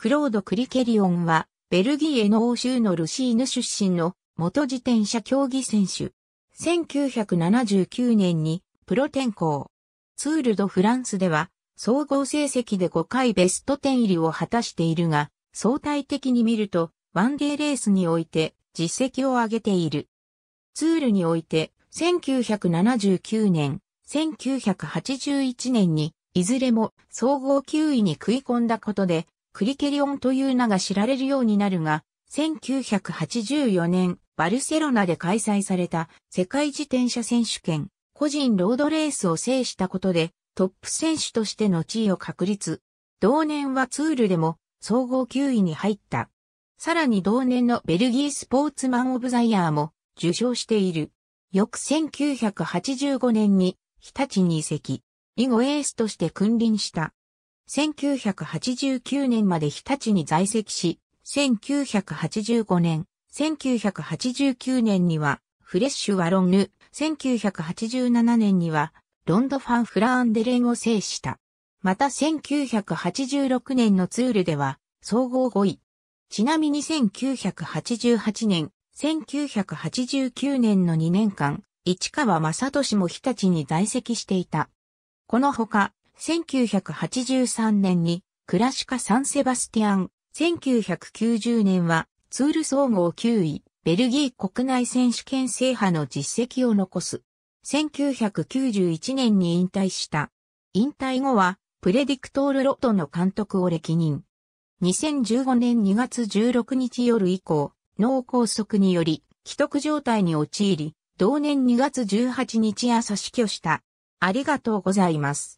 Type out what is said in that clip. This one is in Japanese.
クロード・クリケリオンは、ベルギーへの欧州のルシーヌ出身の元自転車競技選手。1979年にプロ転向。ツール・ド・フランスでは、総合成績で5回ベスト10入りを果たしているが、相対的に見ると、ワンデーレースにおいて実績を上げている。ツールにおいて、1979年、1981年に、いずれも総合9位に食い込んだことで、クリケリオンという名が知られるようになるが、1984年、バルセロナで開催された世界自転車選手権、個人ロードレースを制したことで、トップ選手としての地位を確立。同年はツールでも総合9位に入った。さらに同年のベルギースポーツマンオブザイヤーも受賞している。翌1985年に日立に移籍。以後エースとして君臨した。1989年まで日立に在籍し、1985年、1989年には、フレッシュ・ワロンヌ、1987年には、ロンド・ファン・フラーンデレンを制した。また1986年のツールでは、総合5位。ちなみに1988年、1989年の2年間、市川正俊も日立に在籍していた。このほか、1983年にクラシカ・サンセバスティアン、1990年はツール総合9位、ベルギー国内選手権制覇の実績を残す。1991年に引退した。引退後は、プレディクトールロトの監督を歴任。2015年2月16日夜以降、脳梗塞により、既得状態に陥り、同年2月18日朝死去した。ありがとうございます。